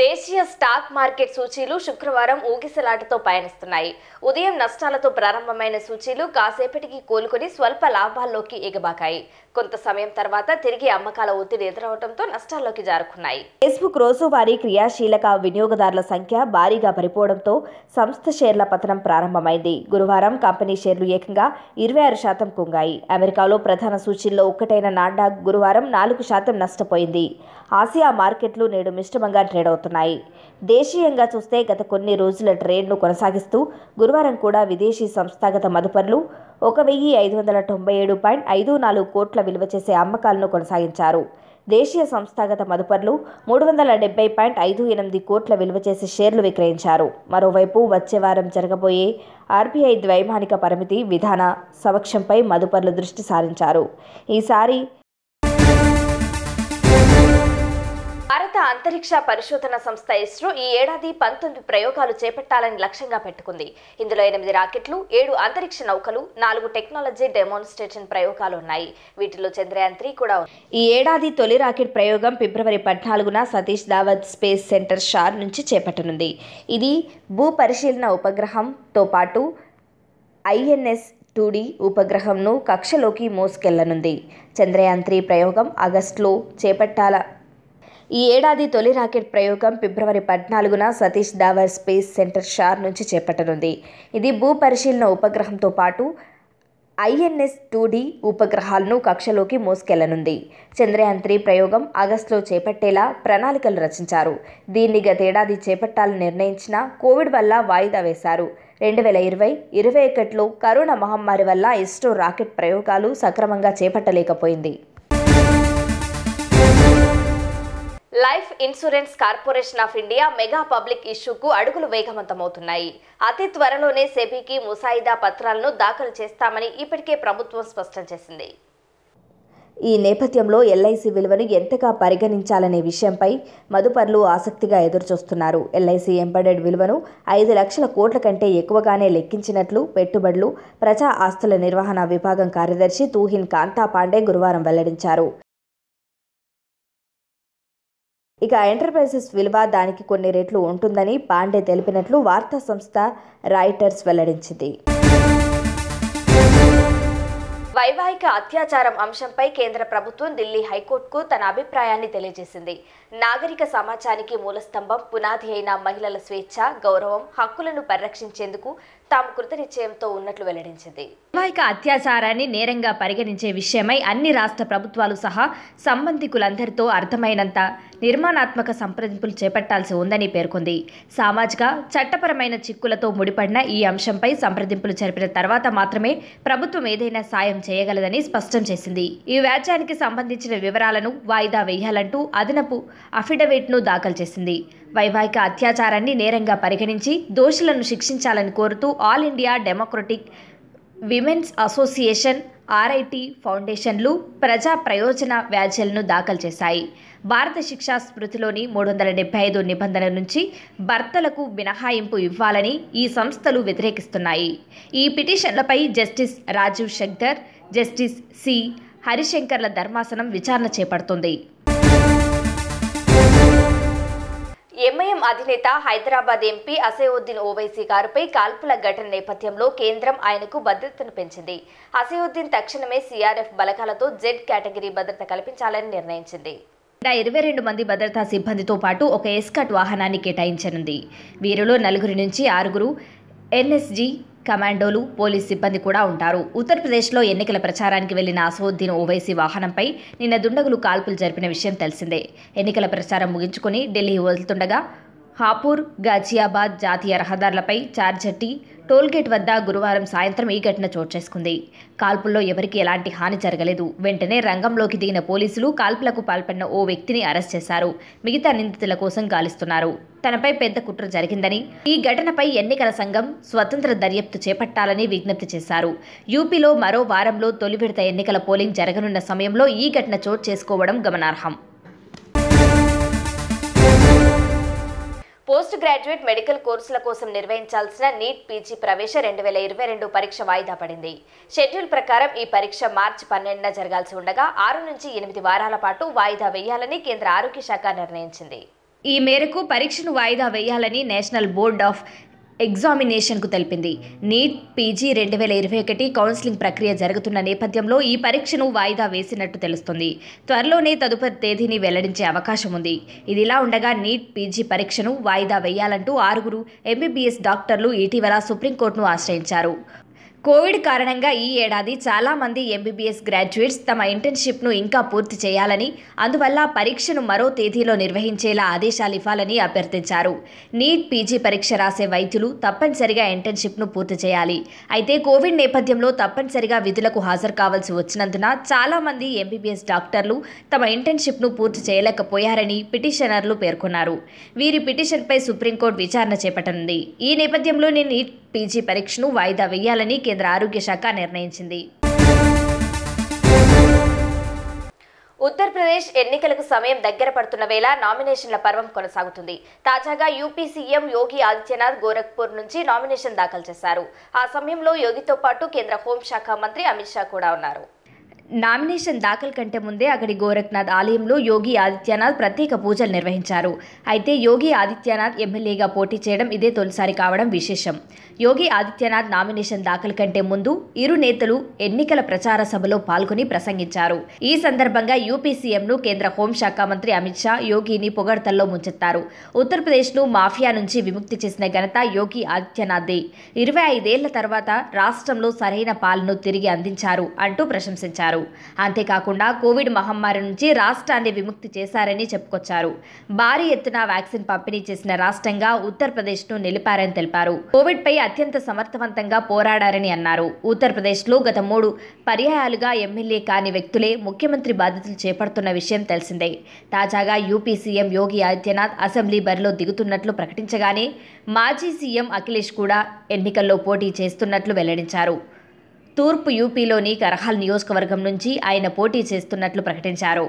దేశీయ stock market సూచీలు శుక్రవారం ఊగిసలాటతో పయనిస్తున్నాయి ఉదయం నష్టాలతో ప్రారంభమైన సూచీలు కాసేపటికి కోలుకొని స్వల్ప లాభాల్లోకి ఎగబాకాయి కొంత సమయం తర్వాత తిరిగి అమ్మకాల ఒత్తిడి ఎదురవడంతో నష్టాల్లోకి జారుకున్నాయి ఫేస్బుక్ రోజువారీ క్రియాశీలక వినియోగదారుల సంఖ్య భారీగా పడిపోవడంతో సంస్థ షేర్ల పతనం ప్రారంభమైంది గురువారం కంపెనీ షేర్లు ఏకంగా ఇరవై ఆరు శాతం కుంగాయి అమెరికాలో ప్రధాన సూచీల్లో ఒక్కటైన నాడా గురువారం నాలుగు శాతం నష్టపోయింది ఆసియా మార్కెట్లు నేడు మిశ్రమంగా ట్రేడ్ అవుతున్నాయి కొనసాగుతున్నాయి దేశీయంగా చూస్తే గత కొన్ని రోజుల ట్రేడ్ను కొనసాగిస్తూ గురువారం కూడా విదేశీ సంస్థాగత మదుపర్లు ఒక వెయ్యి ఐదు వందల తొంభై ఏడు పాయింట్ ఐదు నాలుగు కోట్ల విలువ చేసే అమ్మకాలను కొనసాగించారు దేశీయ సంస్థాగత మదుపర్లు మూడు వందల డెబ్బై పాయింట్ ఐదు ఎనిమిది కోట్ల విలువ చేసే షేర్లు విక్రయించారు మరోవైపు వచ్చే వారం జరగబోయే ఆర్బీఐ ద్వైమానిక పరిమితి విధాన సమక్షంపై మదుపర్లు దృష్టి సారించారు ఈసారి అంతరిక్ష పరిశోధన సంస్థ ఇస్రో ఈ ఏడాది పంతొమ్మిది ప్రయోగాలు చేపట్టాలని లక్ష్యంగా పెట్టుకుంది ఇందులో ఎనిమిది రాకెట్లు ఏడు అంతరిక్ష నౌకలు నాలుగు టెక్నాలజీ డెమోన్స్ట్రేషన్ ప్రయోగాలు ఉన్నాయి వీటిలో చంద్రయాన్ త్రీ కూడా ఈ ఏడాది తొలి రాకెట్ ప్రయోగం ఫిబ్రవరి పద్నాలుగున సతీష్ దావత్ స్పేస్ సెంటర్ షార్ నుంచి చేపట్టనుంది ఇది భూ పరిశీలన ఉపగ్రహంతో పాటు ఐఎన్ఎస్ టూడీ ఉపగ్రహంను కక్షలోకి మోసుకెళ్లనుంది చంద్రయాన్ త్రీ ప్రయోగం ఆగస్టులో చేపట్టాల ఈ ఏడాది తొలి రాకెట్ ప్రయోగం ఫిబ్రవరి పద్నాలుగున సతీష్ ధావర్ స్పేస్ సెంటర్ షార్ నుంచి చేపట్టనుంది ఇది భూ పరిశీలన ఉపగ్రహంతో పాటు ఐఎన్ఎస్ టూ డి ఉపగ్రహాలను కక్షలోకి మోసుకెళ్లనుంది చంద్రయాన్ త్రీ ప్రయోగం ఆగస్టులో చేపట్టేలా ప్రణాళికలు రచించారు దీన్ని గతేడాది చేపట్టాలని నిర్ణయించిన కోవిడ్ వల్ల వాయిదా వేశారు రెండు వేల ఇరవై ఇరవై ఒకటిలో కరోనా మహమ్మారి వల్ల ఇస్రో రాకెట్ ప్రయోగాలు సక్రమంగా చేపట్టలేకపోయింది life insurance corporation of India mega public ఇష్యూకు అడుగులు వేగవంతమవుతున్నాయి అతి త్వరలోనే సెబీకి ముసాయిదా పత్రాలను దాఖలు చేస్తామని ఇప్పటికే ప్రభుత్వం స్పష్టం చేసింది ఈ నేపథ్యంలో ఎల్ఐసి విలువను ఎంతగా పరిగణించాలనే విషయంపై మదుపర్లు ఆసక్తిగా ఎదురుచూస్తున్నారు ఎల్ఐసి ఎంబడెడ్ విలువను ఐదు లక్షల కోట్ల కంటే ఎక్కువగానే లెక్కించినట్లు పెట్టుబడులు ప్రజా ఆస్తుల నిర్వహణ విభాగం కార్యదర్శి తూహిన్ కాంతా పాండే గురువారం వెల్లడించారు ఇక ఎంటర్ప్రైజెస్ విలువ దానికి కొన్ని రేట్లు ఉంటుందని పాండే తెలిపినట్లు వార్తా సంస్థ రాయిటర్స్ వెల్లడించింది వైవాహిక అత్యాచారం అంశంపై కేంద్ర ప్రభుత్వం ఢిల్లీ హైకోర్టుకు తన అభిప్రాయాన్ని తెలియజేసింది నాగరిక సమాజానికి మూలస్తంభం పునాది అయిన మహిళల స్వేచ్ఛ గౌరవం హక్కులను పరిరక్షించేందుకు తాము కృతనిశ్చయంతో ఉన్నట్లు వెల్లడించింది వైవాహిక అత్యాచారాన్ని నేరంగా పరిగణించే విషయమై అన్ని రాష్ట్ర ప్రభుత్వాలు సహా సంబంధికులందరితో అర్థమైనంత నిర్మాణాత్మక సంప్రదింపులు చేపట్టాల్సి ఉందని పేర్కొంది సామాజిక చట్టపరమైన చిక్కులతో ముడిపడిన ఈ అంశంపై సంప్రదింపులు జరిపిన తర్వాత మాత్రమే ప్రభుత్వం ఏదైనా సాయం చేయగలదని స్పష్టం చేసింది ఈ వ్యాజ్యానికి సంబంధించిన వివరాలను వాయిదా వేయాలంటూ అదనపు అఫిడవిట్ను దాఖలు చేసింది వైవాహిక అత్యాచారాన్ని నేరంగా పరిగణించి దోషులను శిక్షించాలని కోరుతూ all India democratic women's association RIT ఫౌండేషన్లు ప్రజా ప్రయోజన వ్యాధ్యలను దాఖలు చేశాయి భారత శిక్షా స్మృతిలోని మూడు వందల డెబ్బై ఐదు నిబంధన నుంచి భర్తలకు మినహాయింపు ఇవ్వాలని ఈ సంస్థలు వ్యతిరేకిస్తున్నాయి ఈ పిటిషన్లపై justice Rajiv Shankar justice C హరిశంకర్ల ధర్మాసనం విచారణ చేపడుతుంది ఎంఐఎం అధినేత హైదరాబాద్ ఎంపీ అసయుద్దీన్ ఓవైసీ గారిపై కాల్పుల ఘటన నేపథ్యంలో కేంద్రం ఆయనకు భద్రతను పెంచింది అసయుద్దీన్ తక్షణమే సీఆర్ఎఫ్ బలకాలతో జెడ్ కేటగిరీ భద్రత కల్పించాలని నిర్ణయించింది ఇరవై రెండు మంది భద్రతా సిబ్బందితో పాటు ఒక ఎస్కట్ వాహనాన్ని కేటాయించనుంది వీరిలో నలుగురి నుంచి ఆరుగురు ఎన్ఎస్జీ కమాండోలు పోలీస్ సిబ్బంది కూడా ఉంటారు ఉత్తరప్రదేశ్లో ఎన్నికల ప్రచారానికి వెళ్లిన అసౌద్దీన్ ఓవైసీ వాహనంపై నిన్న దుండగులు కాల్పులు జరిపిన విషయం తెలిసిందే ఎన్నికల ప్రచారం ముగించుకుని ఢిల్లీ వదులుతుండగా హాపూర్ గాజియాబాద్ జాతీయ రహదారులపై చార్జట్టి టోల్గేట్ వద్ద గురువారం సాయంత్రం ఈ ఘటన చోటు చేసుకుంది కాల్పుల్లో ఎవరికీ ఎలాంటి హాని జరగలేదు వెంటనే రంగంలోకి దిగిన పోలీసులు కాల్పులకు పాల్పడిన ఓ వ్యక్తిని అరెస్ట్ చేశారు మిగతా నిందితుల కోసం గాలిస్తున్నారు తనపై పెద్ద కుట్ర జరిగిందని ఈ ఘటనపై ఎన్నికల సంఘం స్వతంత్ర దర్యాప్తు చేపట్టాలని విజ్ఞప్తి చేశారు యూపీలో మరో వారంలో తొలి విడత ఎన్నికల పోలింగ్ జరగనున్న సమయంలో ఈ ఘటన చోటు చేసుకోవడం గమనార్హం పోస్ట్ గ్రాడ్యుయేట్ మెడికల్ కోర్సుల కోసం నిర్వహించాల్సిన నీట్ పీజీ ప్రవేశ రెండు వేల ఇరవై రెండు పరీక్ష వాయిదా పడింది షెడ్యూల్ ప్రకారం ఈ పరీక్ష మార్చి పన్నెండున జరగాల్సి ఉండగా ఆరు నుంచి ఎనిమిది వారాల పాటు వాయిదా వేయాలని కేంద్ర ఆరోగ్య శాఖ నిర్ణయించింది ఈ మేరకు పరీక్షను వాయిదా వేయాలని నేషనల్ బోర్డ్ ఆఫ్ ఎగ్జామినేషన్కు తెలిపింది నీట్ పీజీ రెండు వేల ఇరవై ఒకటి కౌన్సిలింగ్ ప్రక్రియ జరుగుతున్న నేపథ్యంలో ఈ పరీక్షను వాయిదా వేసినట్టు తెలుస్తుంది త్వరలోనే తదుపరి తేదీని వెల్లడించే అవకాశం ఉంది ఇదిలా ఉండగా నీట్ పీజీ పరీక్షను వాయిదా వేయాలంటూ ఆరుగురు ఎంబీబీఎస్ డాక్టర్లు ఇటీవల సుప్రీంకోర్టును ఆశ్రయించారు కోవిడ్ కారణంగా ఈ ఏడాది చాలామంది ఎంబీబీఎస్ గ్రాడ్యుయేట్స్ తమ ఇంటర్న్షిప్ను ఇంకా పూర్తి చేయాలని అందువల్ల పరీక్షను మరో తేదీలో నిర్వహించేలా ఆదేశాలు ఇవ్వాలని అభ్యర్థించారు నీట్ పీజీ పరీక్ష రాసే వైద్యులు తప్పనిసరిగా ఇంటర్న్షిప్ను పూర్తి చేయాలి అయితే కోవిడ్ నేపథ్యంలో తప్పనిసరిగా విధులకు హాజరు కావాల్సి వచ్చినందున చాలామంది ఎంబీబీఎస్ డాక్టర్లు తమ ఇంటర్న్షిప్ను పూర్తి చేయలేకపోయారని పిటిషనర్లు పేర్కొన్నారు వీరి పిటిషన్పై సుప్రీంకోర్టు విచారణ చేపట్టనుంది ఈ నేపథ్యంలోనే నీట్ పీజీ పరీక్షను వాయిదా వేయాలని కేంద్ర కేంద్ర ఆరోగ్య శాఖ నిర్ణయించింది ఉత్తరప్రదేశ్ ఎన్నికలకు సమయం దగ్గర పడుతున్న వేళ నామినేషన్ల పర్వం కొనసాగుతుంది తాజాగా యూపీ సీఎం యోగి ఆదిత్యనాథ్ గోరఖ్పూర్ నుంచి నామినేషన్ దాఖలు చేశారు ఆ సమయంలో యోగితో పాటు కేంద్ర హోంశాఖ మంత్రి అమిత్ షా కూడా ఉన్నారు నామినేషన్ దాఖలు కంటే ముందే అక్కడి గోరఖ్నాథ్ ఆలయంలో యోగి ఆదిత్యనాథ్ ప్రత్యేక పూజలు నిర్వహించారు అయితే యోగి ఆదిత్యనాథ్ ఎమ్మెల్యేగా పోటీ చేయడం ఇదే తొలిసారి కావడం విశేషం యోగి ఆదిత్యనాథ్ నామినేషన్ దాఖలు కంటే ముందు ఇరు నేతలు ఎన్నికల ప్రచార సభలో పాల్గొని ప్రసంగించారు ఈ సందర్భంగా యూపీ సీఎంను కేంద్ర హోంశాఖ మంత్రి అమిత్ షా యోగిని పొగడతల్లో ముంచెత్తారు ఉత్తరప్రదేశ్ను మాఫియా నుంచి విముక్తి చేసిన ఘనత యోగి ఆదిత్యనాథ్దే ఇరవై ఐదేళ్ల తర్వాత రాష్ట్రంలో సరైన పాలన తిరిగి అందించారు అంటూ ప్రశంసించారు చేశారు అంతేకాకుండా కోవిడ్ మహమ్మారి నుంచి రాష్ట్రాన్ని విముక్తి చేశారని చెప్పుకొచ్చారు భారీ ఎత్తున వ్యాక్సిన్ పంపిణీ చేసిన రాష్ట్రంగా ఉత్తరప్రదేశ్ను నిలిపారని తెలిపారు కోవిడ్పై అత్యంత సమర్థవంతంగా పోరాడారని అన్నారు ఉత్తరప్రదేశ్లో గత మూడు పర్యాయాలుగా ఎమ్మెల్యే కాని వ్యక్తులే ముఖ్యమంత్రి బాధ్యతలు చేపడుతున్న విషయం తెలిసిందే తాజాగా UP CM Yogi Adityanath assembly బరిలో దిగుతున్నట్లు ప్రకటించగానే మాజీ సీఎం అఖిలేష్ కూడా ఎన్నికల్లో పోటీ చేస్తున్నట్లు వెల్లడించారు తూర్పు యూపీలోని కర్హాల్ నియోజకవర్గం నుంచి ఆయన పోటీ చేస్తున్నట్లు ప్రకటించారు